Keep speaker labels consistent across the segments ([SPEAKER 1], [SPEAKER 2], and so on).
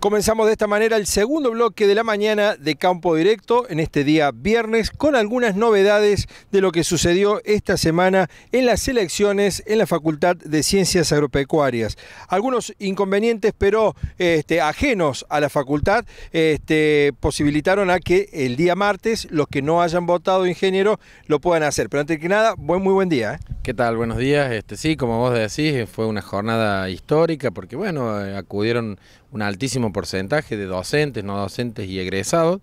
[SPEAKER 1] Comenzamos de esta manera el segundo bloque de la mañana de Campo Directo en este día viernes con algunas novedades de lo que sucedió esta semana en las elecciones en la Facultad de Ciencias Agropecuarias. Algunos inconvenientes pero este, ajenos a la facultad este, posibilitaron a que el día martes los que no hayan votado ingeniero lo puedan hacer. Pero antes que nada, buen, muy buen día. ¿eh? ¿Qué tal?
[SPEAKER 2] Buenos días. Este, sí, como vos decís, eh, fue una jornada histórica porque, bueno, eh, acudieron un altísimo porcentaje de docentes, no docentes y egresados,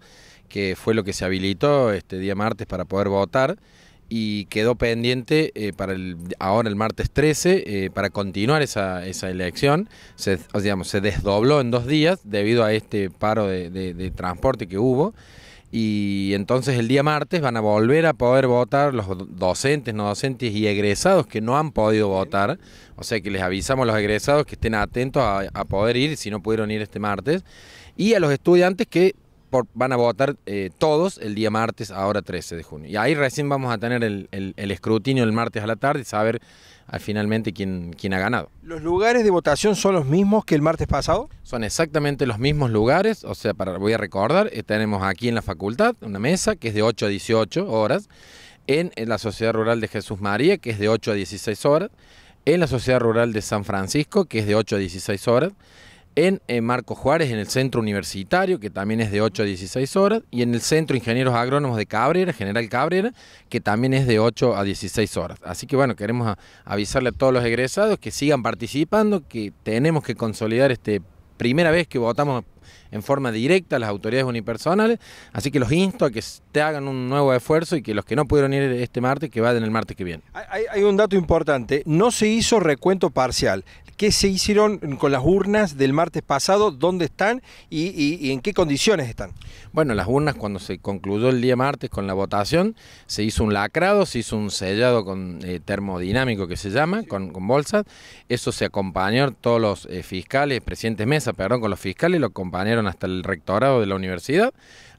[SPEAKER 2] que fue lo que se habilitó este día martes para poder votar y quedó pendiente eh, para el, ahora el martes 13 para continuar esa, esa elección. Se, digamos, se desdobló en dos días debido a este paro de transporte que hubo y entonces el día martes van a volver a poder votar los docentes, no docentes y egresados que no han podido votar. O sea que les avisamos a los egresados que estén atentos a, poder ir si no pudieron ir este martes. Y a los estudiantes que van a votar eh, todos el día martes, ahora 13 de junio. Y ahí recién vamos a tener el, escrutinio el martes a la tarde y saber ah, finalmente quién, quién ha ganado.
[SPEAKER 1] ¿Los lugares de votación son los mismos que el martes pasado?
[SPEAKER 2] Son exactamente los mismos lugares, o sea, para, voy a recordar, eh, tenemos aquí en la facultad una mesa que es de 8 a 18 horas, en la Sociedad Rural de Jesús María que es de 8 a 16 horas, en la Sociedad Rural de San Francisco que es de 8 a 16 horas, en eh, Marco Juárez, en el centro universitario, que también es de 8 a 16 horas, y en el centro Ingenieros Agrónomos de Cabrera, General Cabrera, que también es de 8 a 16 horas. Así que bueno, queremos avisarle a todos los egresados que sigan participando, que tenemos que consolidar este primera vez que votamos en forma directa a las autoridades unipersonales, así que los insto a que te hagan un nuevo esfuerzo y que los que no pudieron ir este martes, que vayan el martes que viene.
[SPEAKER 1] hay un dato importante, no se hizo recuento parcial, qué se hicieron con las urnas del martes
[SPEAKER 2] pasado, dónde están y, en qué condiciones están. Bueno, las urnas cuando se concluyó el día martes con la votación, se hizo un lacrado, se hizo un sellado con eh, termodinámico que se llama, con, bolsas. Eso se acompañó todos los eh, fiscales, presidentes mesa, perdón, con los fiscales, lo acompañaron hasta el rectorado de la universidad.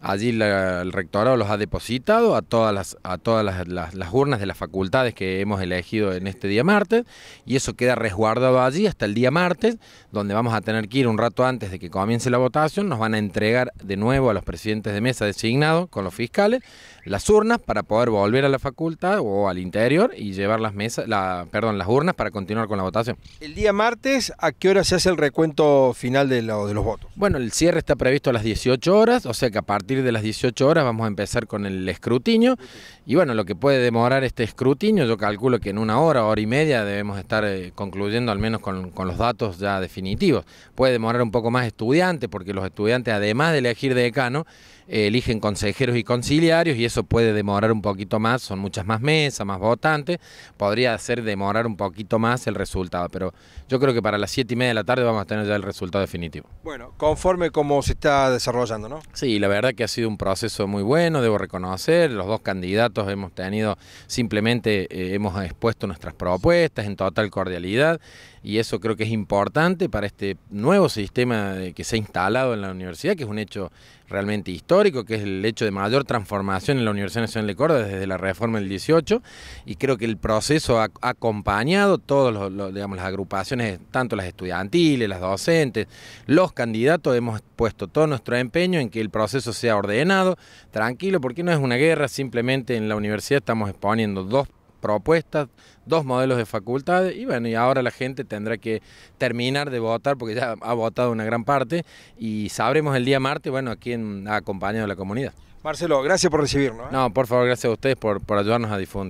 [SPEAKER 2] Allí el rectorado los ha depositado a todas, las, a todas las, urnas de las facultades que hemos elegido en este día martes y eso queda resguardado allí hasta el día martes, donde vamos a tener que ir un rato antes de que comience la votación, nos van a entregar de nuevo a los presidentes de mesa designados con los fiscales las urnas para poder volver a la facultad o al interior y llevar las mesas, la, perdón, las urnas para continuar con la votación. El día martes, ¿a qué hora se hace el recuento final de, de los votos? Bueno, el cierre está previsto a las 18 horas, o sea que a partir de las 18 horas vamos a empezar con el escrutinio y bueno, lo que puede demorar este escrutinio, yo calculo que en una hora, hora y media debemos estar eh, concluyendo al menos con, con, los datos ya definitivos. Puede demorar un poco más estudiantes porque los estudiantes además de elegir decano, eligen consejeros y conciliarios y eso puede demorar un poquito más, son muchas más mesas, más votantes, podría hacer demorar un poquito más el resultado, pero yo creo que para las siete y media de la tarde vamos a tener ya el resultado definitivo.
[SPEAKER 1] Bueno, conforme como se está desarrollando, ¿no?
[SPEAKER 2] Sí, la verdad que ha sido un proceso muy bueno, debo reconocer, los dos candidatos hemos tenido, simplemente eh, hemos expuesto nuestras propuestas en total cordialidad y eso creo que es importante para este nuevo sistema que se ha instalado en la universidad, que es un hecho realmente histórico, que es el hecho de mayor transformación en la Universidad Nacional de Córdoba desde la reforma del 18, y creo que el proceso ha, acompañado todas digamos, las agrupaciones, tanto las estudiantiles, las docentes, los candidatos, hemos puesto todo nuestro empeño en que el proceso sea ordenado, tranquilo, porque no es una guerra, simplemente en la universidad estamos exponiendo dos propuestas, dos modelos de facultades y bueno, y ahora la gente tendrá que terminar de votar porque ya ha votado una gran parte y sabremos el día martes, bueno, a quién ha acompañado la comunidad. Marcelo, gracias por recibirnos. ¿eh? No, por favor, gracias a ustedes por, por ayudarnos a difundir.